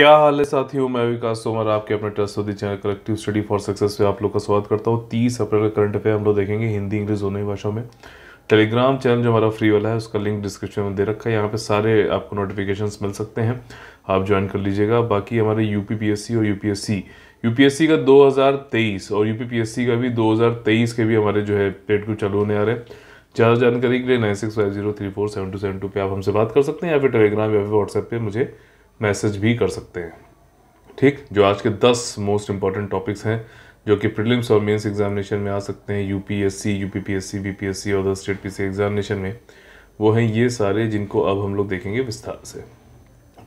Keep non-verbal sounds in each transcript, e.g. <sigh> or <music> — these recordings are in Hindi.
क्या हाल है साथियों मैं विकास तोमर आपके अपने trust channel collective study for success पे आप लोग का स्वागत करता हूँ तीस अप्रैल का करंट अफेयर हम लोग देखेंगे हिंदी इंग्लिश दोनों ही भाषाओं में टेलीग्राम चैनल जो हमारा फ्री वाला है उसका लिंक डिस्क्रिप्शन में दे रखा है यहाँ पे सारे आपको नोटिफिकेशन मिल सकते हैं आप ज्वाइन कर लीजिएगा बाकी हमारे यू और यू यूपीएससी का 2023 और यूपीपीएससी का भी 2023 के भी हमारे जो है पेड को चालू होने आ रहे हैं ज़्यादा जानकारी के लिए nine six five zero three four seven two seven two पर आप हमसे बात कर सकते हैं या फिर टेलीग्राम या फिर व्हाट्सएप पे मुझे मैसेज भी कर सकते हैं ठीक जो आज के दस मोस्ट इंपॉर्टेंट टॉपिक्स हैं जो कि प्रीलिम्स और मेंस एग्जामिनेशन में आ सकते हैं यूपीएससी यूपीपीएससी बीपीएससी और अदर स्टेट पीसी एग्जामिनेशन में वो हैं ये सारे जिनको अब हम लोग देखेंगे विस्तार से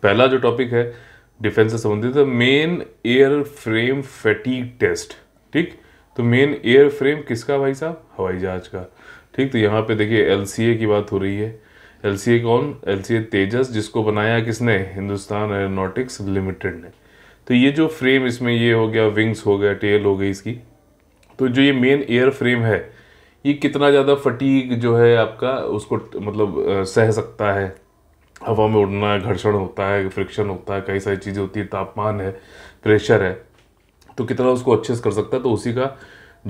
पहला जो टॉपिक है डिफेंस से संबंधित main airframe fatigue test ठीक तो मेन एयर फ्रेम किसका भाई साहब हवाई जहाज का ठीक तो यहाँ पे देखिए एल की बात हो रही है एल सी ए कौन एल सी ए तेजस जिसको बनाया किसने हिंदुस्तान एरोनोटिक्स लिमिटेड ने तो ये जो फ्रेम इसमें ये हो गया विंग्स हो गया टेल हो गई इसकी तो जो ये मेन एयर फ्रेम है ये कितना ज़्यादा फटीक जो है आपका उसको मतलब सह सकता है हवा में उड़ना घर्षण होता है फ्रिक्शन होता है कई सारी चीज़ें होती है तापमान है प्रेशर है तो कितना उसको अच्छे से कर सकता है तो उसी का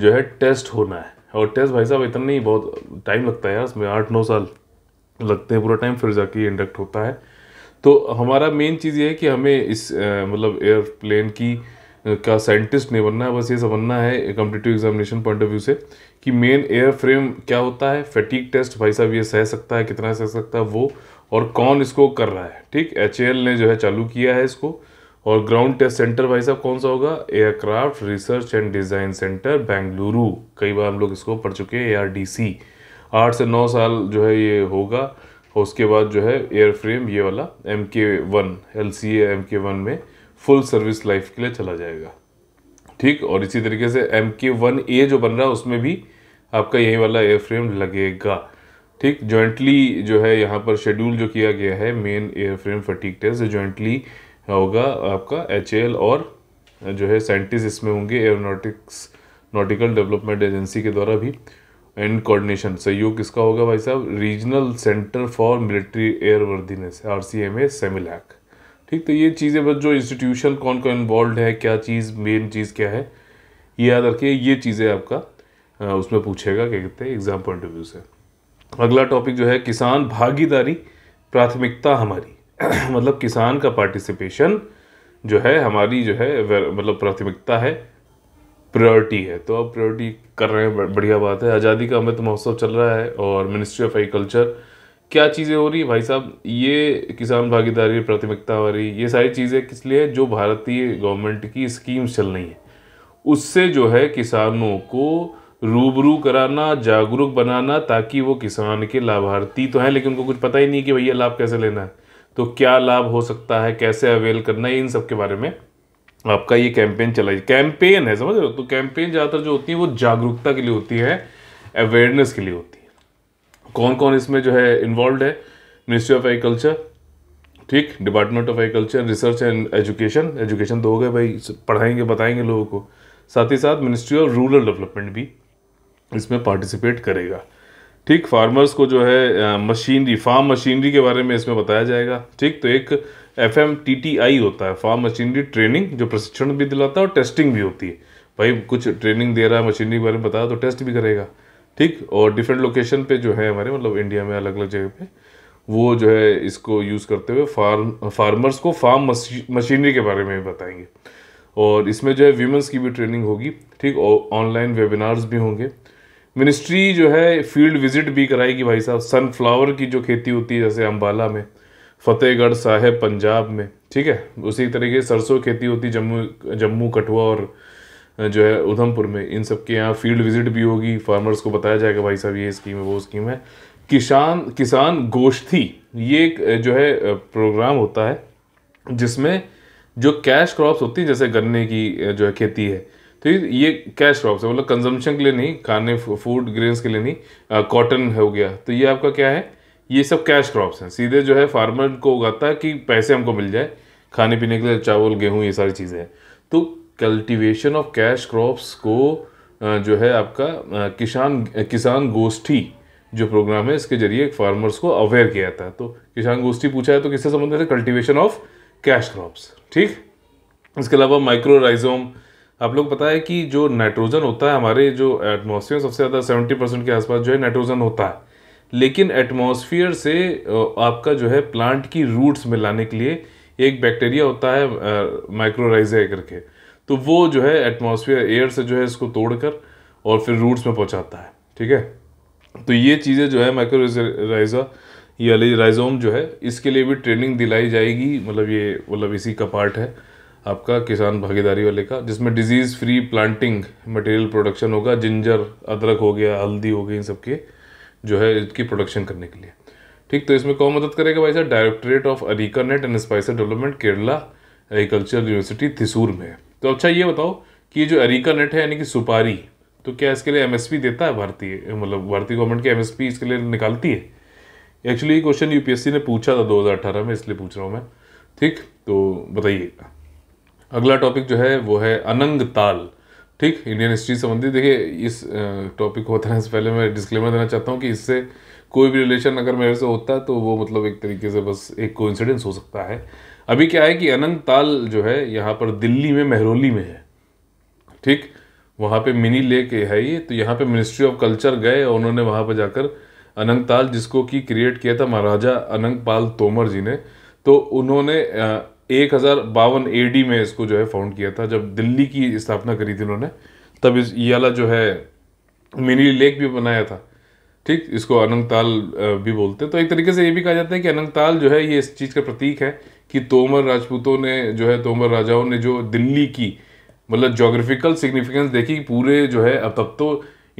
जो है टेस्ट होना है और टेस्ट भाई साहब इतना नहीं बहुत टाइम लगता है यार उसमें आठ नौ साल लगते हैं पूरा टाइम फिर जाके इंडक्ट होता है तो हमारा मेन चीज़ ये है कि हमें इस मतलब एयरप्लेन की का साइंटिस्ट नहीं बनना है बस ये समझना है competitive examination point of view से कि मेन एयर फ्रेम क्या होता है फटीक टेस्ट भाई साहब ये सह सकता है कितना सह सकता है वो और कौन इसको कर रहा है ठीक एच ने जो है चालू किया है इसको और ग्राउंड टेस्ट सेंटर भाई साहब कौन सा होगा aircraft research and design centre Bengaluru कई बार हम लोग इसको पढ़ चुके हैं ए आठ से नौ साल जो है ये होगा उसके बाद जो है एयर फ्रेम ये वाला M K one L C M K one में फुल सर्विस लाइफ के लिए चला जाएगा ठीक और इसी तरीके से एम के वन ए जो बन रहा है उसमें भी आपका यही वाला एयर फ्रेम लगेगा ठीक जॉइंटली जो है यहाँ पर शेड्यूल जो किया गया है main airframe fatigue test jointly होगा आपका एच और जो है साइंटिस्ट इसमें होंगे एयरोनोटिक्स नॉटिकल डेवलपमेंट एजेंसी के द्वारा भी एंड कोऑर्डिनेशन सहयोग किसका होगा भाई साहब regional centre for military airworthiness R C M A CEMILAC ठीक तो ये चीज़ें बस जो इंस्टीट्यूशन कौन कौन इन्वॉल्व है क्या चीज़ मेन चीज़ क्या है ये याद रखिए ये चीज़ें आपका उसमें पूछेगा क्या कहते हैं एग्जाम पॉइंट ऑफ व्यू से अगला टॉपिक जो है किसान भागीदारी प्राथमिकता हमारी <clears throat> मतलब किसान का पार्टिसिपेशन जो है हमारी जो है मतलब प्राथमिकता है प्रायोरिटी है तो अब प्रायोरिटी कर रहे हैं बढ़िया बात है आज़ादी का अमृत महोत्सव चल रहा है और मिनिस्ट्री ऑफ एग्रीकल्चर क्या चीज़ें हो रही है भाई साहब ये किसान भागीदारी प्राथमिकता हो रही ये सारी चीज़ें किस लिए जो भारतीय गवर्नमेंट की स्कीम्स चल रही हैं उससे जो है किसानों को रूबरू कराना जागरूक बनाना ताकि वो किसान के लाभार्थी तो हैं लेकिन उनको कुछ पता ही नहीं कि भैया लाभ कैसे लेना है तो क्या लाभ हो सकता है कैसे अवेल करना है इन सब के बारे में आपका ये कैंपेन चला कैंपेन है समझ रहे हो तो कैंपेन ज़्यादातर जो होती है वो जागरूकता के लिए होती है अवेयरनेस के लिए होती है कौन कौन इसमें जो है इन्वॉल्व है मिनिस्ट्री ऑफ एग्रीकल्चर ठीक department of agriculture research and education education तो हो गए भाई पढ़ाएंगे बताएंगे लोगों को साथ ही साथ मिनिस्ट्री ऑफ रूरल डेवलपमेंट भी इसमें पार्टिसिपेट करेगा ठीक फार्मर्स को जो है मशीनरी फार्म मशीनरी के बारे में इसमें बताया जाएगा ठीक तो एक F M T T I होता है फार्म मशीनरी ट्रेनिंग जो प्रशिक्षण भी दिलाता है और टेस्टिंग भी होती है भाई कुछ ट्रेनिंग दे रहा है मशीनरी के बारे में बताया तो टेस्ट भी करेगा ठीक और डिफरेंट लोकेशन पे जो है हमारे मतलब इंडिया में अलग अलग जगह पे वो जो है इसको यूज़ करते हुए फार्म फार्मर्स को फार्म मशीनरी के बारे में भी बताएंगे और इसमें जो है वीमेंस की भी ट्रेनिंग होगी ठीक और ऑनलाइन वेबिनार्स भी होंगे मिनिस्ट्री जो है फील्ड विजिट भी कराएगी भाई साहब सनफ्लावर की जो खेती होती है जैसे अम्बाला में फतेहगढ़ साहेब पंजाब में ठीक है उसी तरीके सरसों खेती होती जम्मू जम्मू कठुआ और जो है उधमपुर में इन सब के यहाँ फील्ड विजिट भी होगी फार्मर्स को बताया जाएगा भाई साहब ये स्कीम है वो स्कीम है किसान किसान गोष्ठी ये एक जो है प्रोग्राम होता है जिसमें जो कैश क्रॉप्स होती हैं जैसे गन्ने की जो है खेती है तो ये कैश क्रॉप्स है मतलब कंजम्पशन के लिए नहीं खाने फूड ग्रेन्स के लिए नहीं कॉटन हो गया तो ये आपका क्या है ये सब कैश क्रॉप्स हैं सीधे जो है फार्मर को उगाता है कि पैसे हमको मिल जाए खाने पीने के लिए चावल गेहूँ ये सारी चीज़ें हैं तो कल्टीवेशन ऑफ कैश क्रॉप्स को जो है आपका किसान किसान गोष्ठी जो प्रोग्राम है इसके जरिए फार्मर्स को अवेयर किया जाता है तो किसान गोष्ठी पूछा है तो किससे संबंधित है कल्टीवेशन ऑफ कैश क्रॉप्स ठीक इसके अलावा माइक्रोराइजोम आप लोग पता है कि जो नाइट्रोजन होता है हमारे जो एटमोसफियर सबसे ज़्यादा सेवेंटी परसेंट के आसपास जो है नाइट्रोजन होता है लेकिन एटमॉस्फेयर से आपका जो है प्लांट की रूट्स में लाने के लिए एक बैक्टीरिया होता है माइक्रोराइजे करके तो वो जो है एटमॉस्फेयर एयर से जो है इसको तोड़कर और फिर रूट्स में पहुंचाता है ठीक है तो ये चीज़ें जो है माइक्रोराइजा या राइजोम जो है इसके लिए भी ट्रेनिंग दिलाई जाएगी मतलब ये मतलब इसी का पार्ट है आपका किसान भागीदारी वाले का जिसमें disease free planting material production होगा जिंजर अदरक हो गया हल्दी हो गई इन सब के जो है इसकी प्रोडक्शन करने के लिए ठीक तो इसमें कौन मदद करेगा भाई साहब directorate of areca nut and spices development Kerala agriculture university Thrissur में तो अच्छा ये बताओ कि ये जो अरीका नेट है यानी कि सुपारी तो क्या इसके लिए एमएसपी देता है भारतीय मतलब भारतीय गवर्नमेंट की एमएसपी इसके लिए निकालती है एक्चुअली ये क्वेश्चन यूपीएससी ने पूछा था दो में इसलिए पूछ रहा हूँ मैं ठीक तो बताइए अगला टॉपिक जो है वो है अनंग ताल ठीक इंडियन हिस्ट्री संबंधी देखिए इस टॉपिक को बताने से पहले मैं डिस्क्लेमर देना चाहता हूँ कि इससे कोई भी रिलेशन अगर मेरे से होता है तो वो मतलब एक तरीके से बस एक कोइंसिडेंस हो सकता है अभी क्या है कि अनंत ताल जो है यहाँ पर दिल्ली में महरौली में है ठीक वहाँ पे मिनी लेक है ये तो यहाँ पे मिनिस्ट्री ऑफ कल्चर गए और उन्होंने वहाँ पर जाकर अनंत ताल जिसको कि क्रिएट किया था महाराजा अनंत पाल तोमर जी ने तो उन्होंने एक हज़ार बावन ए में इसको जो है फाउंड किया था जब दिल्ली की स्थापना करी थी उन्होंने तब इस याला जो है मिनी लेक भी बनाया था ठीक इसको अनंतताल भी बोलते हैं तो एक तरीके से ये भी कहा जाता है कि अनंगताल जो है ये इस चीज़ का प्रतीक है कि तोमर राजपूतों ने जो है तोमर राजाओं ने जो दिल्ली की मतलब जोग्राफिकल सिग्निफिकेंस देखी पूरे जो है अब तब तो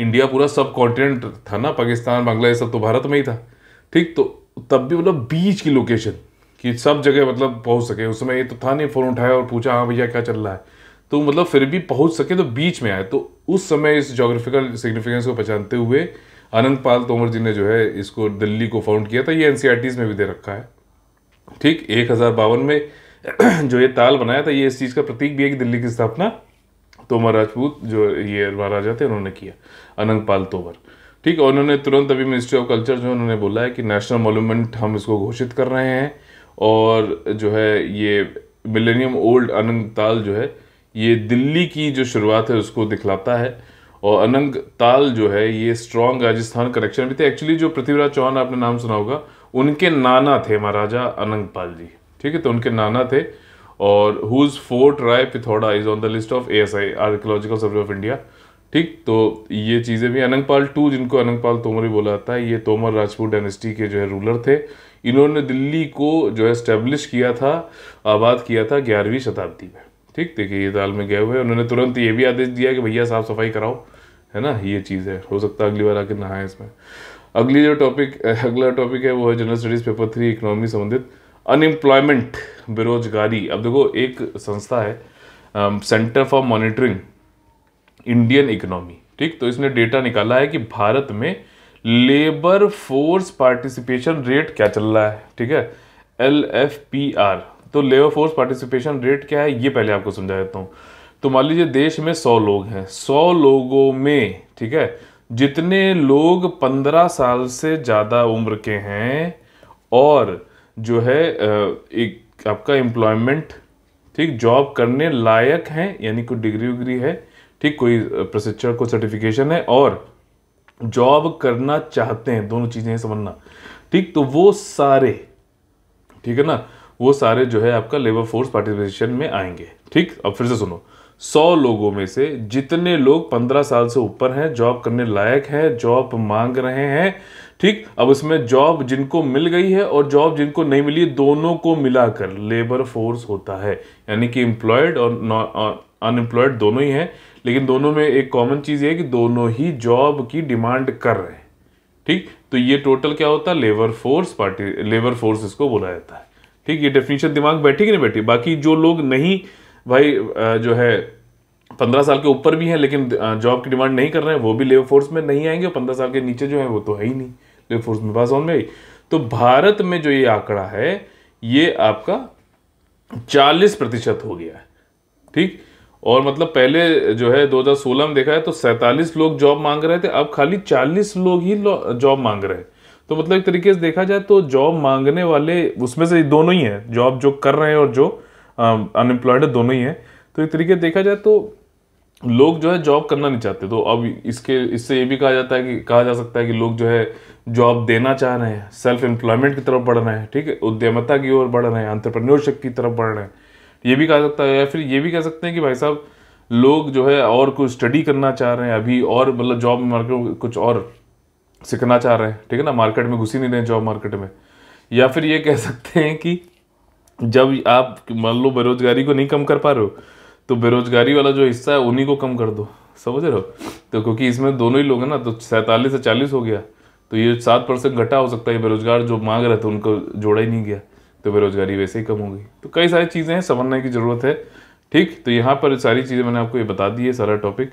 इंडिया पूरा सब कॉन्टिनेंट था ना पाकिस्तान बांग्लादेश सब तो भारत में ही था ठीक तो तब भी मतलब बीच की लोकेशन कि सब जगह मतलब पहुँच सके उस समय ये तो था नहीं फ़ोन उठाया और पूछा हाँ भैया क्या चल रहा है तो मतलब फिर भी पहुँच सके तो बीच में आए तो उस समय इस जोग्राफिकल सिग्निफिकेंस को पहचानते हुए अनंत पाल तोमर जी ने जो है इसको दिल्ली को फाउंड किया था ये एन e में भी दे रखा है ठीक एक में <clears throat> जो ये ताल बनाया था ये इस चीज़ का प्रतीक भी है कि दिल्ली की स्थापना तोमर राजपूत जो ये महाराजा थे उन्होंने किया अनंत पाल तोमर ठीक है उन्होंने तुरंत अभी मिनिस्ट्री ऑफ कल्चर जो उन्होंने बोला है कि नेशनल मोन्यूमेंट हम इसको घोषित कर रहे हैं और जो है ये मिलेनियम ओल्ड अनंग ताल जो है ये दिल्ली की जो शुरुआत है उसको दिखलाता है और अनंग ताल जो है ये स्ट्रॉन्ग राजस्थान कनेक्शन भी थे एक्चुअली जो पृथ्वीराज चौहान आपने नाम सुना होगा उनके नाना थे महाराजा अनंग पाल जी ठीक है तो उनके नाना थे और whose fort Rai Pithora is on the list of A S I archaeological survey of India ठीक तो ये चीज़ें भी अनंगपाल टू जिनको अनंगपाल तोमर भी बोला जाता है ये तोमर राजपूत डायनेस्टी के जो है रूलर थे इन्होंने दिल्ली को जो है स्टेब्लिश किया था आबाद किया था ग्यारहवीं शताब्दी में ठीक देखिए ये ताल में गए हुए उन्होंने तुरंत ये भी आदेश दिया कि भैया साफ़ सफाई कराओ है ना ये चीज़ है हो सकता है अगली बार आके नहाए इसमें अगली जो टॉपिक अगला टॉपिक है वो है general studies paper three economy संबंधित अनएम्प्लॉयमेंट बेरोजगारी अब देखो एक संस्था है centre for monitoring Indian economy ठीक तो इसने डेटा निकाला है कि भारत में लेबर फोर्स पार्टिसिपेशन रेट क्या चल रहा है ठीक है एल एफ पी आर तो लेबर फोर्स पार्टिसिपेशन रेट क्या है ये पहले आपको समझा देता हूँ तो मान लीजिए देश में सौ लोग हैं सौ लोगों में ठीक है जितने लोग पंद्रह साल से ज़्यादा उम्र के हैं और जो है एक आपका एम्प्लॉयमेंट ठीक जॉब करने लायक हैं यानी कोई डिग्री उग्री है ठीक कोई प्रशिक्षण को सर्टिफिकेशन है और जॉब करना चाहते हैं दोनों चीज़ें समझना ठीक तो वो सारे ठीक है ना वो सारे जो है आपका लेबर फोर्स पार्टिसिपेशन में आएंगे ठीक अब फिर से सुनो सौ लोगों में से जितने लोग पंद्रह साल से ऊपर हैं जॉब करने लायक हैं जॉब मांग रहे हैं ठीक अब इसमें जॉब जिनको मिल गई है और जॉब जिनको नहीं मिली दोनों को मिलाकर लेबर फोर्स होता है यानी कि एम्प्लॉयड और अनएम्प्लॉयड दोनों ही हैं लेकिन दोनों में एक कॉमन चीज़ ये है कि दोनों ही जॉब की डिमांड कर रहे हैं ठीक तो ये टोटल क्या होता है labour force party labour force इसको बोला जाता है ठीक ये डेफिनेशन दिमाग बैठी कि नहीं बैठी बाकी जो लोग नहीं भाई जो है पंद्रह साल के ऊपर भी हैं लेकिन जॉब की डिमांड नहीं कर रहे हैं वो भी लेबर फोर्स में नहीं आएंगे और पंद्रह साल के नीचे जो है वो तो है ही नहीं लेबर फोर्स में पास ऑन में आई तो भारत में जो ये आंकड़ा है ये आपका चालीस प्रतिशत हो गया है ठीक और मतलब पहले जो है 2016 में देखा है तो 47 लोग जॉब मांग रहे थे अब खाली 40 लोग ही जॉब मांग रहे हैं तो मतलब एक तरीके से देखा जाए तो जॉब मांगने वाले उसमें से दोनों ही हैं जॉब जो कर रहे हैं और जो अनएम्प्लॉयड है दोनों ही हैं तो एक तरीके से देखा जाए तो लोग जो है जॉब करना नहीं चाहते तो अब इसके इससे ये भी कहा जाता है कि कहा जा सकता है कि लोग जो है जॉब देना चाह रहे हैं सेल्फ एम्प्लॉयमेंट की तरफ बढ़ रहे हैं ठीक है उद्यमता की ओर बढ़ रहे हैं अंतरप्रन्योरशिप की तरफ बढ़ रहे हैं ये भी कहा सकता है या फिर ये भी कह सकते हैं कि भाई साहब लोग जो है और कुछ स्टडी करना चाह रहे हैं अभी और मतलब जॉब मार्केट में कुछ और सीखना चाह रहे हैं ठीक है ना मार्केट में घुसी नहीं रहे जॉब मार्केट में या फिर ये कह सकते हैं कि जब आप मान लो बेरोजगारी को नहीं कम कर पा रहे हो तो बेरोजगारी वाला जो हिस्सा है उन्हीं को कम कर दो समझ रहे हो तो क्योंकि इसमें दोनों ही लोग हैं ना तो सैंतालीस से चालीस हो गया तो ये सात परसेंट घटा हो सकता है बेरोजगार जो मांग रहे थे उनको जोड़ा ही नहीं गया तो बेरोजगारी वैसे ही कम होगी तो कई सारी चीज़ें हैं समझने की ज़रूरत है ठीक तो यहाँ पर सारी चीज़ें मैंने आपको ये बता दी है सारा टॉपिक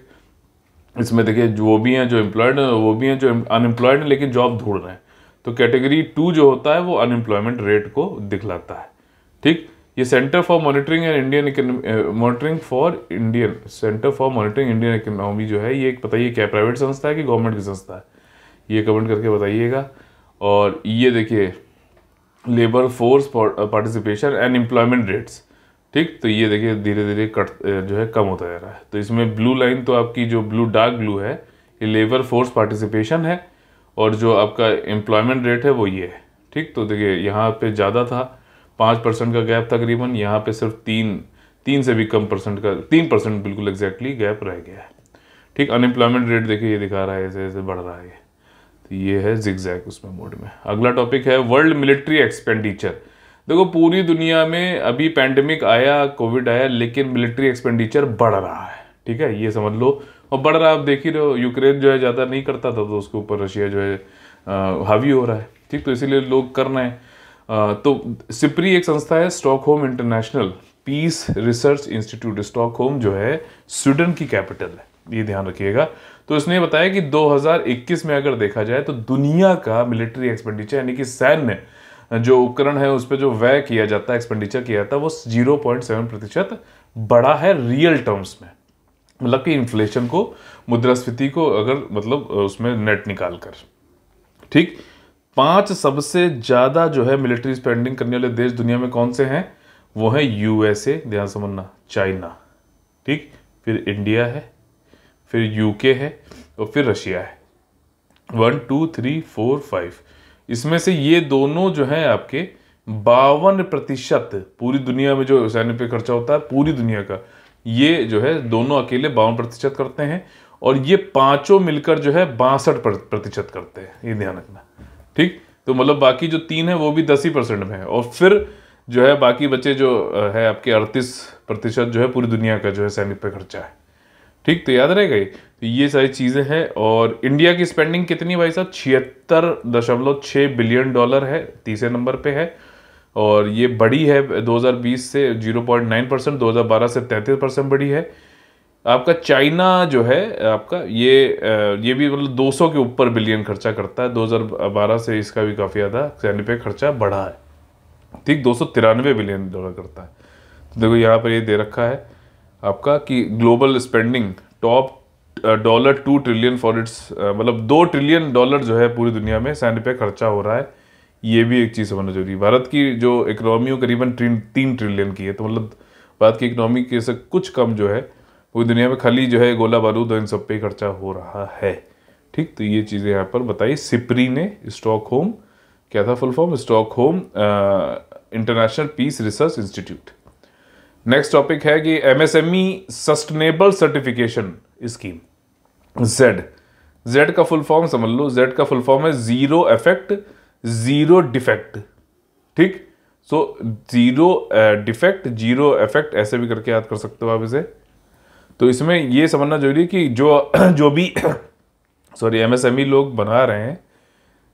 इसमें देखिए वो भी हैं जो एम्प्लॉयड हैं वो भी हैं जो अनएम्प्लॉयड हैं लेकिन जॉब ढूंढ रहे हैं तो कैटेगरी टू जो होता है वो अनएम्प्लॉयमेंट रेट को दिखलाता है ठीक ये centre for monitoring and Indian monitoring for Indian centre for monitoring Indian economy जो है ये एक बताइए क्या प्राइवेट संस्था है कि गवर्नमेंट की संस्था है ये कमेंट करके बताइएगा और ये देखिए labour force participation and employment rates ठीक तो ये देखिए धीरे धीरे कट uh, जो है कम होता जा रहा है तो इसमें ब्लू लाइन तो आपकी जो ब्लू डार्क ब्लू है ये लेबर फोर्स पार्टिसिपेशन है और जो आपका एम्प्लॉयमेंट रेट है वो ये है ठीक तो देखिए यहाँ पे ज़्यादा था पाँच परसेंट का गैप तकरीबन यहाँ पे सिर्फ तीन तीन से भी कम परसेंट का तीन परसेंट बिल्कुल एग्जैक्टली गैप रह गया है ठीक अनएम्प्लॉयमेंट रेट देखिए ये दिखा रहा है ऐसे ऐसे बढ़ रहा है ये है जिग्जैग उसमें मोड में अगला टॉपिक है वर्ल्ड मिलिट्री एक्सपेंडिचर देखो पूरी दुनिया में अभी पैंडमिक आया कोविड आया लेकिन मिलिट्री एक्सपेंडिचर बढ़ रहा है ठीक है ये समझ लो और बढ़ रहा है आप देख ही रहे हो यूक्रेन जो है ज़्यादा नहीं करता था तो उसके ऊपर रशिया जो है हावी हो रहा है ठीक तो इसीलिए लोग कर रहे हैं तो सिपरी एक संस्था है Stockholm international peace research institute Stockholm जो है स्वीडन की कैपिटल है ये ध्यान रखिएगा तो इसने बताया कि 2021 में अगर देखा जाए तो दुनिया का मिलिट्री एक्सपेंडिचर यानी कि सैन्य जो उपकरण है उस पर जो व्यय किया जाता है एक्सपेंडिचर किया जाता है वो 0.7 प्रतिशत बढ़ा है रियल टर्म्स में मतलब कि इन्फ्लेशन को मुद्रास्फीति को अगर मतलब उसमें नेट निकाल कर ठीक पांच सबसे ज़्यादा जो है मिलिट्री स्पेंडिंग करने वाले देश दुनिया में कौन से हैं वो है यूएसए ध्यान समझना चाइना ठीक फिर इंडिया है फिर यूके है और फिर रशिया है one two three four five इसमें से ये दोनों जो हैं आपके बावन प्रतिशत पूरी दुनिया में जो सैन्य पे खर्चा होता है पूरी दुनिया का ये जो है दोनों अकेले बावन प्रतिशत करते हैं और ये पांचों मिलकर जो है बासठ प्रतिशत करते हैं ये ध्यान रखना ठीक तो मतलब बाकी जो तीन है वो भी दस ही परसेंट में है और फिर जो है बाकी बचे जो है आपके अड़तीस प्रतिशत जो है पूरी दुनिया का जो है सैनिक पे खर्चा है ठीक तो याद रहेगा तो ये सारी चीज़ें हैं और इंडिया की स्पेंडिंग कितनी भाई साहब छिहत्तर दशमलव छः बिलियन डॉलर है तीसरे नंबर पे है और ये बड़ी है 2020 से 0.9 परसेंट दो से तैंतीस परसेंट बड़ी है आपका चाइना जो है आपका ये ये भी मतलब 200 के ऊपर बिलियन खर्चा करता है 2012 से इसका भी काफ़ी ज़्यादा सैन्य पे खर्चा बढ़ा है ठीक दो बिलियन डॉलर करता है तो देखो यहाँ पर ये दे रखा है आपका कि global spending top dollar two trillion for its मतलब दो ट्रिलियन डॉलर जो है पूरी दुनिया में सैन्य पे खर्चा हो रहा है ये भी एक चीज़ समझना जरूरी है भारत की जो इकनॉमी करीबन तीन ट्रिलियन की है तो मतलब भारत की इकनॉमी के से कुछ कम जो है पूरी दुनिया में खाली जो है गोला बारूद और इन सब पे खर्चा हो रहा है ठीक तो ये चीज़ें यहाँ पर बताई सिपरी ने स्टॉक होम क्या था full form Stockholm international peace research institute next topic है कि MSME sustainable certification scheme Z Z का फुल फॉर्म समझ लो जेड का फुल फॉर्म है जीरो इफेक्ट जीरो डिफेक्ट ठीक so zero defect zero effect ऐसे भी करके याद कर सकते हो आप इसे तो इसमें ये समझना जरूरी है कि जो <coughs> जो भी सॉरी <coughs> एमएसएमई e लोग बना रहे हैं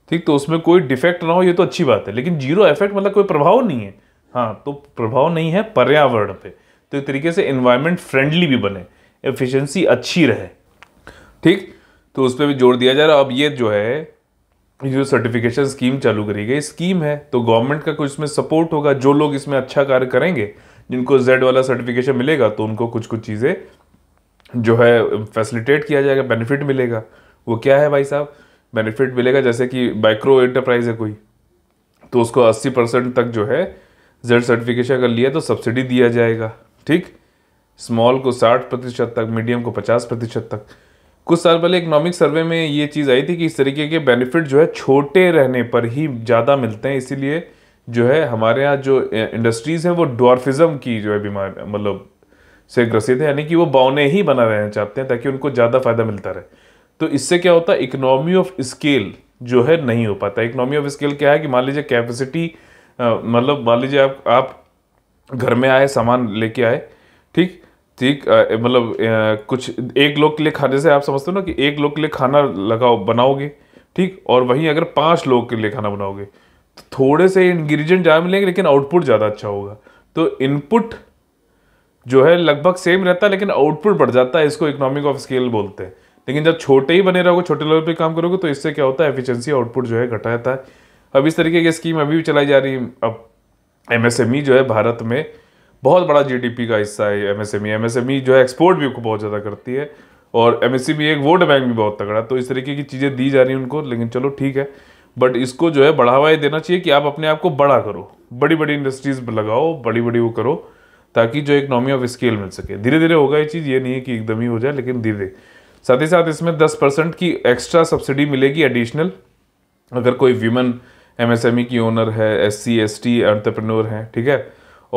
ठीक तो उसमें कोई डिफेक्ट ना हो ये तो अच्छी बात है लेकिन जीरो इफेक्ट मतलब कोई प्रभाव नहीं है हाँ तो प्रभाव नहीं है पर्यावरण पे तो एक तरीके से इन्वायरमेंट फ्रेंडली भी बने एफिशिएंसी अच्छी रहे ठीक तो उस पर भी जोर दिया जा रहा है अब ये जो है ये जो सर्टिफिकेशन स्कीम चालू करी गई स्कीम है तो गवर्नमेंट का कुछ इसमें सपोर्ट होगा जो लोग इसमें अच्छा कार्य करेंगे जिनको जेड वाला सर्टिफिकेशन मिलेगा तो उनको कुछ कुछ चीज़ें जो है फैसिलिटेट किया जाएगा बेनिफिट मिलेगा वो क्या है भाई साहब बेनिफिट मिलेगा जैसे कि माइक्रो एंटरप्राइज है कोई तो उसको 80 परसेंट तक जो है जेड सर्टिफिकेशन अगर लिया तो सब्सिडी दिया जाएगा ठीक स्मॉल को साठ प्रतिशत तक मीडियम को पचास प्रतिशत तक कुछ साल पहले इकोनॉमिक सर्वे में ये चीज़ आई थी कि इस तरीके के बेनिफिट जो है छोटे रहने पर ही ज़्यादा मिलते हैं इसीलिए जो है हमारे यहाँ जो इंडस्ट्रीज़ हैं वो डॉर्फिज़म की जो है बीमार मतलब से ग्रसित है यानी कि वो बौने ही बना रहना चाहते हैं ताकि उनको ज़्यादा फायदा मिलता रहे तो इससे क्या होता है इकोनॉमी ऑफ स्केल जो है नहीं हो पाता इकोनॉमी ऑफ स्केल क्या है कि मान लीजिए कैपेसिटी मतलब मान लीजिए आप आप घर में आए सामान लेके आए ठीक ठीक मतलब कुछ एक लोग के लिए खाने से आप समझते हो ना कि एक लोग के लिए खाना लगाओ बनाओगे ठीक और वहीं अगर पाँच लोग के लिए खाना बनाओगे तो थोड़े से इन्ग्रीडियंट ज़्यादा मिलेंगे लेकिन आउटपुट ज़्यादा अच्छा होगा तो इनपुट जो है लगभग सेम रहता है लेकिन आउटपुट बढ़ जाता है इसको इकोनॉमिक ऑफ स्केल बोलते हैं लेकिन जब छोटे ही बने रहोगे छोटे लेवल पे काम करोगे तो इससे क्या होता है एफिशिएंसी आउटपुट जो है घटा जाता है अब इस तरीके की स्कीम अभी भी चलाई जा रही है अब एमएसएमई e जो है भारत में बहुत बड़ा जीडीपी का हिस्सा है एमएसएमई एमएसएमई e। e जो है एक्सपोर्ट भी बहुत ज़्यादा करती है और एम एक वोट बैंक भी बहुत तगड़ा तो इस तरीके की चीज़ें दी जा रही हैं उनको लेकिन चलो ठीक है बट इसको जो है बढ़ावा ये देना चाहिए कि आप अपने आप को बड़ा करो बड़ी बड़ी इंडस्ट्रीज़ लगाओ बड़ी बड़ी वो करो ताकि जो इकनॉमी ऑफ स्केल मिल सके धीरे धीरे होगा ये चीज़ ये नहीं है कि एकदम ही हो जाए लेकिन धीरे धीरे साथ ही साथ इसमें दस परसेंट की एक्स्ट्रा सब्सिडी मिलेगी एडिशनल अगर कोई वीमन एमएसएमई e की ओनर है S C S T entrepreneur हैं ठीक है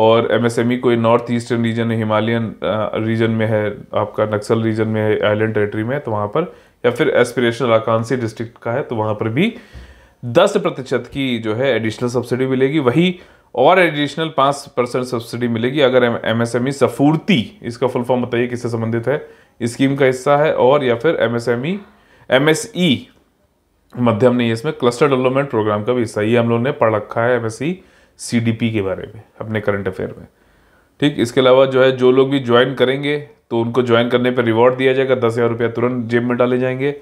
और एमएसएमई e कोई north eastern region Himalayan region में है आपका नक्सल रीजन में है आइलैंड टेरेटरी में तो वहाँ पर या फिर एस्पिरेशनल आकांक्षी डिस्ट्रिक्ट का है तो वहाँ पर भी दस प्रतिशत की जो है एडिशनल सब्सिडी मिलेगी वही और एडिशनल पाँच परसेंट सब्सिडी मिलेगी अगर M S M E SFURTI इसका फुल फॉर्म बताइए किससे संबंधित है स्कीम का हिस्सा है और या फिर M S M E M S E मध्यम नहीं है इसमें क्लस्टर डेवलपमेंट प्रोग्राम का भी हिस्सा ये हम लोगों ने पढ़ रखा है एमएससी पी के बारे में अपने करंट अफेयर में ठीक इसके अलावा जो है जो लोग भी ज्वाइन करेंगे तो उनको ज्वाइन करने पर रिवॉर्ड दिया जाएगा दस हज़ार रुपया तुरंत जेब में डाले जाएंगे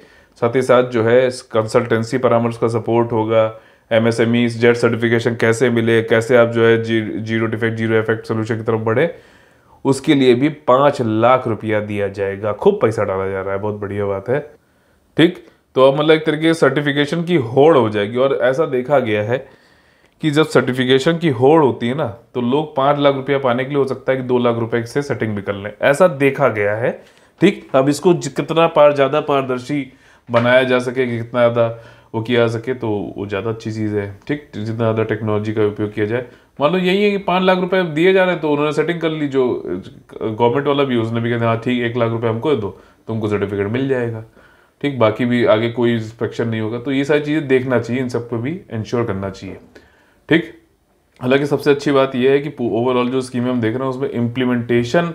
साथ ही साथ जो है कंसल्टेंसी परामर्श का सपोर्ट होगा M S M E Z certification कैसे मिले कैसे आप जो है जी zero defect zero effect solution की तरफ बढ़े उसके लिए भी पाँच लाख रुपया दिया जाएगा खूब पैसा डाला जा रहा है बहुत बढ़िया बात है ठीक तो अब मतलब एक तरीके से सर्टिफिकेशन की होड़ हो जाएगी और ऐसा देखा गया है कि जब सर्टिफिकेशन की होड़ होती है ना तो लोग पाँच लाख रुपया पाने के लिए हो सकता है कि दो लाख रुपए से सेटिंग भी कर लें ऐसा देखा गया है ठीक अब इसको कितना पार ज़्यादा पारदर्शी बनाया जा सके कितना ज़्यादा वो किया जा सके तो वो ज़्यादा अच्छी चीज़ है ठीक जितना ज़्यादा टेक्नोलॉजी का उपयोग किया जाए मान लो यही है कि पाँच लाख रुपये दिए जा रहे हैं तो उन्होंने सेटिंग कर ली जो गवर्नमेंट वाला भी उसने भी कहते हैं हाँ ठीक एक लाख रुपये हमको दो तुमको सर्टिफिकेट मिल जाएगा ठीक बाकी भी आगे कोई इंस्पेक्शन नहीं होगा तो ये सारी चीज़ें देखना चाहिए इन सबको भी इंश्योर करना चाहिए ठीक हालांकि सबसे अच्छी बात यह है कि ओवरऑल जो स्कीमें हम देख रहे हैं उसमें इम्प्लीमेंटेशन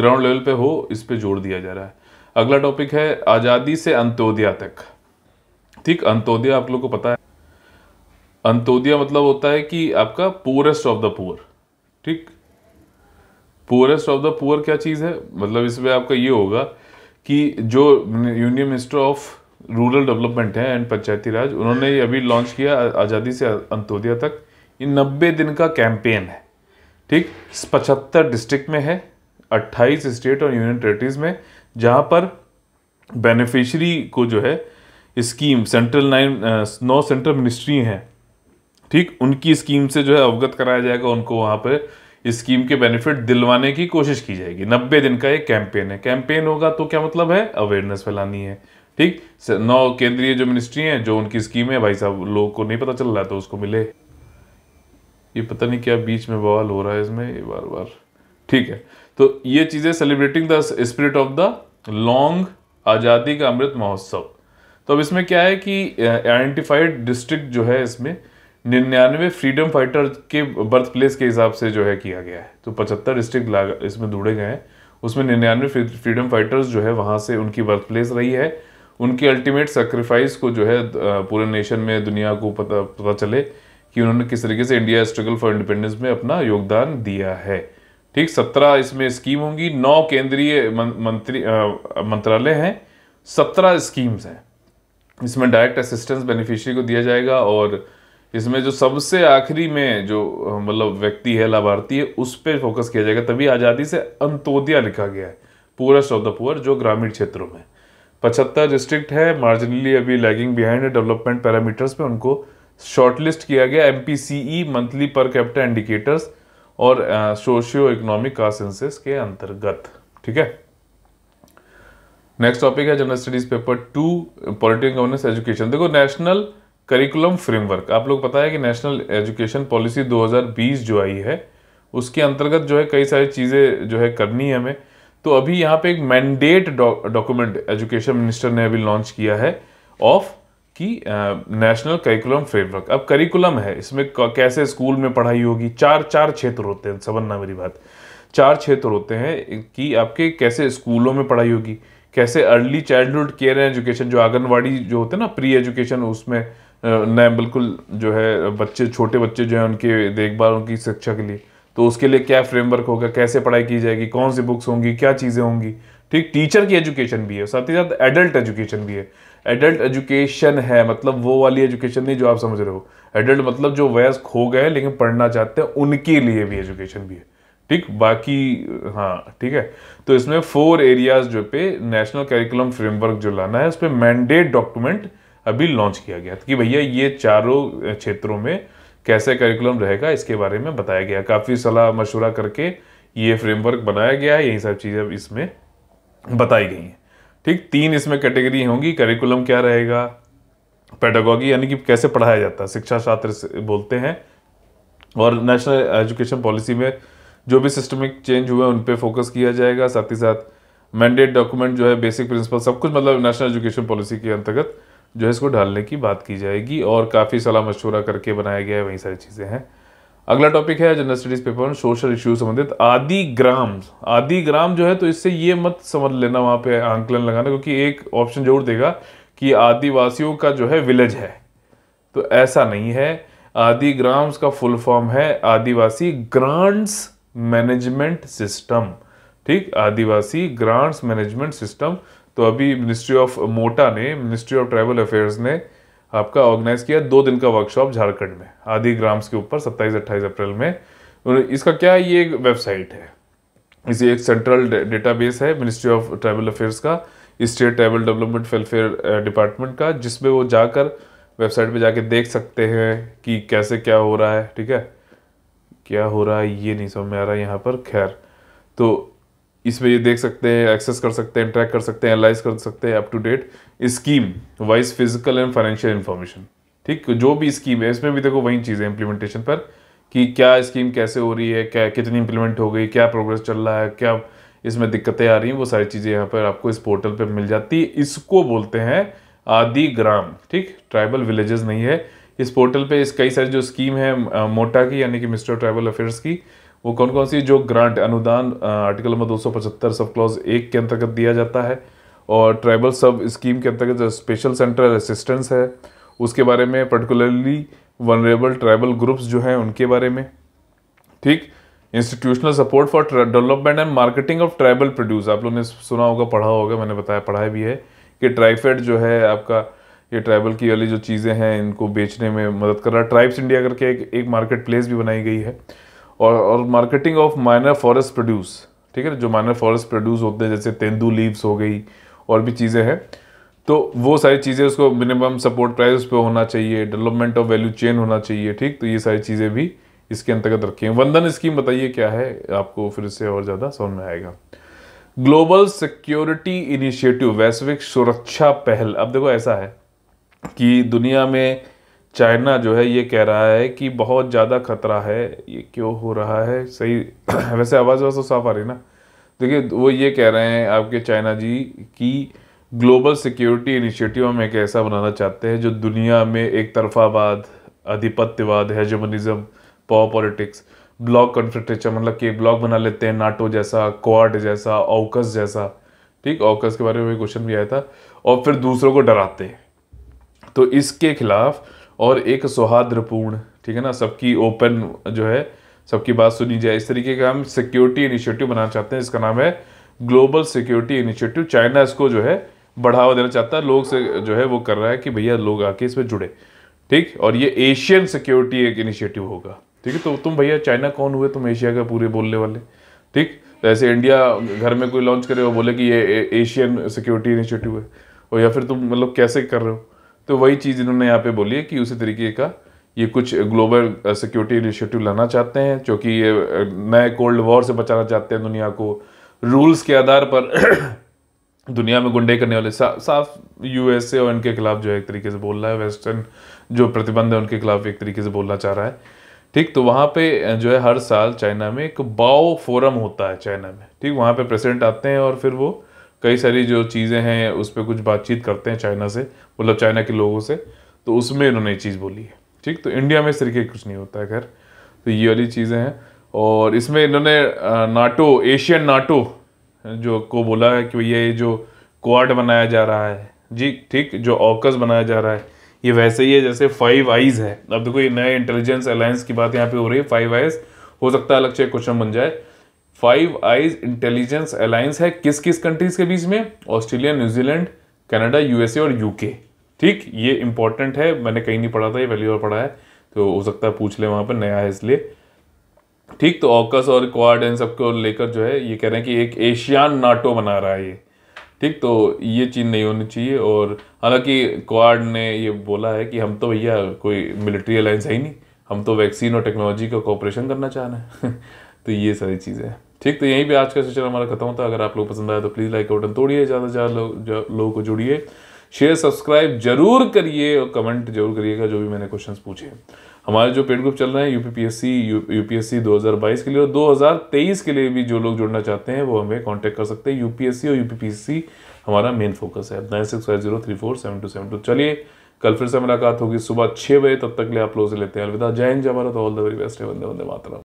ग्राउंड लेवल पे हो इस पर जोर दिया जा रहा है अगला टॉपिक है आज़ादी से अंत्योदया तक ठीक अंत्योदय आप लोग को पता है अंत्योदय मतलब होता है कि आपका पुअरेस्ट ऑफ द पुअर ठीक पुअरेस्ट ऑफ द पुअर क्या चीज़ है मतलब इसमें आपका ये होगा कि जो union minister of rural development है एंड पंचायती राज उन्होंने अभी लॉन्च किया आज़ादी से अंत्योदय तक ये नब्बे दिन का कैंपेन है ठीक पचहत्तर डिस्ट्रिक्ट में है अट्ठाईस स्टेट और यूनियन टेरेटरीज में जहाँ पर बेनिफिशरी को जो है स्कीम सेंट्रल नाइन नौ सेंट्रल मिनिस्ट्री हैं ठीक उनकी स्कीम से जो है अवगत कराया जाएगा उनको वहाँ पर स्कीम के बेनिफिट दिलवाने की कोशिश की जाएगी नब्बे दिन का एक कैंपेन है कैंपेन होगा तो क्या मतलब है अवेयरनेस फैलानी है ठीक नौ केंद्रीय जो मिनिस्ट्री हैं जो उनकी स्कीम है भाई साहब लोगों को नहीं पता चल रहा तो उसको मिले ये पता नहीं क्या बीच में बवाल हो रहा है इसमें ये बार बार ठीक है तो ये चीज़ें celebrating the spirit of the long आज़ादी का अमृत महोत्सव तो अब इसमें क्या है कि आइडेंटिफाइड डिस्ट्रिक्ट जो है इसमें निन्यानवे फ्रीडम फाइटर के बर्थ प्लेस के हिसाब से जो है किया गया है तो पचहत्तर डिस्ट्रिक्ट इसमें ढूंढे गए हैं उसमें निन्यानवे फ्रीडम फाइटर्स जो है वहाँ से उनकी बर्थ प्लेस रही है उनके अल्टीमेट सेक्रीफाइस को जो है पूरे नेशन में दुनिया को पता पता चले कि उन्होंने किस तरीके से इंडिया स्ट्रगल फॉर इंडिपेंडेंस में अपना योगदान दिया है ठीक सत्रह इसमें स्कीम होंगी नौ केंद्रीय मंत्री मंत्रालय हैं सत्रह स्कीम्स हैं इसमें डायरेक्ट असिस्टेंस बेनिफिशियरी को दिया जाएगा और इसमें जो सबसे आखिरी में जो मतलब व्यक्ति है लाभार्थी है उस पर फोकस किया जाएगा तभी आज़ादी से अंतोदिया लिखा गया है पूरा ऑफ द पुअर जो ग्रामीण क्षेत्रों में पचहत्तर डिस्ट्रिक्ट है मार्जिनली अभी लैगिंग बिहाइंड है डेवलपमेंट पैरामीटर्स पे उनको शॉर्टलिस्ट किया गया M monthly per capita indicators और सोशियो इकोनॉमिक का सेंसेस के अंतर्गत ठीक है नेक्स्ट टॉपिक है general studies paper two political governance education देखो नेशनल करिकुलम फ्रेमवर्क आप लोग पता है कि नेशनल एजुकेशन पॉलिसी 2020 जो आई है उसके अंतर्गत जो है कई सारी चीज़ें जो है करनी है हमें तो अभी यहाँ पे एक मैंडेट डॉक्यूमेंट एजुकेशन मिनिस्टर ने अभी लॉन्च किया है ऑफ कि नेशनल करिकुलम फ्रेमवर्क अब करिकुलम है इसमें कैसे स्कूल में पढ़ाई होगी चार चार क्षेत्र होते हैं समझना मेरी बात चार क्षेत्र होते हैं कि आपके कैसे स्कूलों में पढ़ाई होगी कैसे early childhood care and education जो आंगनवाड़ी जो होते हैं ना प्री एजुकेशन उसमें न बिल्कुल जो है बच्चे छोटे बच्चे जो है उनके देखभाल उनकी शिक्षा के लिए तो उसके लिए क्या फ्रेमवर्क होगा कैसे पढ़ाई की जाएगी कौन सी बुक्स होंगी क्या चीज़ें होंगी ठीक टीचर की एजुकेशन भी है साथ ही साथ एडल्ट एजुकेशन भी है एडल्ट एजुकेशन है मतलब वो वाली एजुकेशन नहीं जो आप समझ रहे हो एडल्ट मतलब जो वयस्क हो गए लेकिन पढ़ना चाहते हैं उनके लिए भी एजुकेशन भी है ठीक बाकी हाँ ठीक है तो इसमें फोर एरियाज जो पे नेशनल करिकुलम फ्रेमवर्क जो लाना है उस पर मैंडेट डॉक्यूमेंट अभी लॉन्च किया गया कि भैया ये चारों क्षेत्रों में कैसे करिकुलम रहेगा इसके बारे में बताया गया काफ़ी सलाह मशवरा करके ये फ्रेमवर्क बनाया गया है यही सब चीज़ें इसमें बताई गई हैं ठीक तीन इसमें कैटेगरी होंगी करिकुलम क्या रहेगा पेडागॉगी यानी कि कैसे पढ़ाया जाता है शिक्षा शास्त्र बोलते हैं और नेशनल एजुकेशन पॉलिसी में जो भी सिस्टमिक चेंज हुए उन पर फोकस किया जाएगा साथ ही साथ मैंडेट डॉक्यूमेंट जो है बेसिक प्रिंसिपल सब कुछ मतलब नेशनल एजुकेशन पॉलिसी के अंतर्गत जो है इसको ढालने की बात की जाएगी और काफ़ी सलाह मशवरा करके बनाया गया है वही सारी चीज़ें हैं अगला टॉपिक है जनरल स्टडीज पेपर में सोशल इश्यू संबंधित आदि ग्राम आदि ग्राम जो है तो इससे ये मत समझ लेना वहाँ पे आंकलन लगाना क्योंकि एक ऑप्शन जरूर देगा कि आदिवासियों का जो है विलेज है तो ऐसा नहीं है आदि ग्राम्स का फुल फॉर्म है आदिवासी ग्रांट्स मैनेजमेंट सिस्टम ठीक आदिवासी ग्रांट्स मैनेजमेंट सिस्टम तो अभी मिनिस्ट्री ऑफ मोटा ने मिनिस्ट्री ऑफ ट्राइबल अफेयर्स ने आपका ऑर्गेनाइज किया दो दिन का वर्कशॉप झारखंड में आदि ग्राम्स के ऊपर 27 अट्ठाईस अप्रैल में इसका क्या है ये एक वेबसाइट है इसे एक सेंट्रल डेटाबेस है मिनिस्ट्री ऑफ ट्राइबल अफेयर्स का state tribal development welfare department का जिसमें वो जाकर वेबसाइट पे जाके देख सकते हैं कि कैसे क्या हो रहा है ठीक है क्या हो रहा है ये नहीं समझ में आ रहा है यहाँ पर खैर तो इसमें ये देख सकते हैं एक्सेस कर सकते हैं ट्रैक कर सकते हैं एनालाइज कर सकते हैं up to date scheme wise physical and financial information ठीक जो भी स्कीम है इसमें भी देखो वही चीज़ है इंप्लीमेंटेशन पर कि क्या स्कीम कैसे हो रही है क्या कितनी इम्प्लीमेंट हो गई क्या प्रोग्रेस चल रहा है क्या इसमें दिक्कतें आ रही हैं वो सारी चीज़ें यहाँ पर आपको इस पोर्टल पर मिल जाती है इसको बोलते हैं आदि ग्राम ठीक ट्राइबल विलेजेस नहीं है इस पोर्टल पे इस कई सारी जो स्कीम है मोटा की यानी कि मिस्टर ट्राइबल अफेयर्स की वो कौन कौन सी जो ग्रांट अनुदान आर्टिकल नंबर दो सब क्लॉज एक के अंतर्गत दिया जाता है और ट्राइबल सब स्कीम के अंतर्गत जो स्पेशल सेंट्रल असिस्टेंस है उसके बारे में पर्टिकुलरली वनरेबल ट्राइबल ग्रुप्स जो हैं उनके बारे में ठीक institutional support for development and marketing of tribal produce आप लोगों ने सुना होगा पढ़ा होगा मैंने बताया पढ़ाया भी है कि ट्राइफेड जो है आपका ये ट्राइबल की वाली जो चीज़ें हैं इनको बेचने में मदद कर रहा है ट्राइब्स इंडिया करके एक मार्केट प्लेस भी बनाई गई है और और marketing of minor forest produce ठीक है जो माइनर फॉरेस्ट प्रोड्यूस होते हैं जैसे तेंदू लीव्स हो गई और भी चीज़ें हैं तो वो सारी चीज़ें उसको मिनिमम सपोर्ट प्राइस उस पर होना चाहिए डेवलपमेंट ऑफ वैल्यू चेन होना चाहिए ठीक तो ये सारी चीज़ें भी इसके अंतर्गत रखी हैं वंदन स्कीम बताइए क्या है आपको फिर से और ज़्यादा समझ में आएगा ग्लोबल सिक्योरिटी इनिशिएटिव वैश्विक सुरक्षा पहल अब देखो ऐसा है कि दुनिया में चाइना जो है ये कह रहा है कि बहुत ज़्यादा खतरा है ये क्यों हो रहा है सही <clears throat> वैसे आवाज़ आवाज तो साफ आ रही ना देखिए वो ये कह रहे हैं आपके चाइना जी कि ग्लोबल सिक्योरिटी इनिशिएटिव हम एक ऐसा बनाना चाहते हैं जो दुनिया में एक तरफावाद आधिपत्यवाद हैजमनिज़म पॉ पॉलिटिक्स ब्लॉक कन्फ्रेटेचर मतलब कि ब्लॉक बना लेते हैं नाटो जैसा क्वाड जैसा ओकस जैसा ठीक ओकस के बारे में क्वेश्चन भी आया था और फिर दूसरों को डराते हैं तो इसके खिलाफ और एक सौहार्द्रपूर्ण ठीक है ना सबकी ओपन जो है सबकी बात सुनी जाए इस तरीके का हम सिक्योरिटी इनिशिएटिव बनाना चाहते हैं इसका नाम है ग्लोबल सिक्योरिटी इनिशिएटिव चाइना इसको जो है बढ़ावा देना चाहता है लोग से जो है वो कर रहा है कि भैया लोग आके इसमें जुड़े ठीक और ये एशियन सिक्योरिटी एक इनिशिएटिव होगा ठीक है तो तुम भैया चाइना कौन हुए तुम एशिया का पूरे बोलने वाले ठीक तो ऐसे इंडिया घर में कोई लॉन्च करे वो बोले कि ये एशियन सिक्योरिटी इनिशिएटिव है और या फिर तुम मतलब कैसे कर रहे हो तो वही चीज़ इन्होंने यहाँ पे बोली है कि उसी तरीके का ये कुछ ग्लोबल सिक्योरिटी इनिशिएटिव लाना चाहते हैं क्योंकि ये नए कोल्ड वॉर से बचाना चाहते हैं दुनिया को रूल्स के आधार पर <clears throat> दुनिया में गुंडे करने वाले सा, साफ यूएसए और इनके खिलाफ जो है एक तरीके से बोल रहा है वेस्टर्न जो प्रतिबंध है उनके खिलाफ एक तरीके से बोलना चाह रहा है ठीक तो वहाँ पे जो है हर साल चाइना में एक बाओ फोरम होता है चाइना में ठीक वहाँ पे प्रेसिडेंट आते हैं और फिर वो कई सारी जो चीज़ें हैं उस पर कुछ बातचीत करते हैं चाइना से मतलब चाइना के लोगों से तो उसमें इन्होंने ये चीज़ बोली है ठीक तो इंडिया में इस तरीके कुछ नहीं होता है खैर तो ये वाली चीज़ें हैं और इसमें इन्होंने नाटो एशियन नाटो जो को बोला है कि भैया ये जो क्वाड बनाया जा रहा है जी ठीक जो ऑकस बनाया जा रहा है ये वैसे ही है जैसे फाइव आईज है अब देखो ये नए इंटेलिजेंस अलायंस की बात यहाँ पे हो रही है फाइव आईज हो सकता है अलग से क्वेश्चन बन जाए फाइव आईज इंटेलिजेंस अलायंस है किस किस कंट्रीज के बीच में ऑस्ट्रेलिया न्यूजीलैंड कनाडा यूएसए और यूके ठीक ये इंपॉर्टेंट है मैंने कहीं नहीं पढ़ा था ये पहली बार पढ़ा है तो हो सकता है पूछ ले वहाँ पर नया है इसलिए ठीक तो ऑकस और क्वाड इन सबको लेकर जो है ये कह रहे हैं कि एक एशियान नाटो बना रहा है ये ठीक तो ये चीज़ नहीं होनी चाहिए और हालांकि क्वाड ने ये बोला है कि हम तो भैया कोई मिलिट्री अलायंस है ही नहीं हम तो वैक्सीन और टेक्नोलॉजी का कोऑपरेशन करना चाह रहे हैं तो ये सारी चीज़ें हैं ठीक तो यहीं पे आज का सेशन हमारा खत्म होता है अगर आप लोग पसंद आया तो प्लीज़ लाइक बटन तोड़िए ज़्यादा से ज़्यादा लोगों को जुड़िए शेयर सब्सक्राइब जरूर करिए और कमेंट जरूर करिएगा जो भी मैंने क्वेश्चंस पूछे हमारे जो पेड ग्रुप चल रहे हैं यूपीपीएससी यूपीएससी 2022 के लिए और 2023 के लिए भी जो लोग जुड़ना चाहते हैं वो हमें कांटेक्ट कर सकते हैं यूपीएससी और यूपीपीएससी हमारा मेन फोकस है nine six five zero three four seven two seven two चलिए कल फिर से मुलाकात होगी सुबह छः बजे तब तक लिए आप लोग से लेते हैं अलविदा जय हिंद जय Bharat all the very best है वंदे वंदे मातरम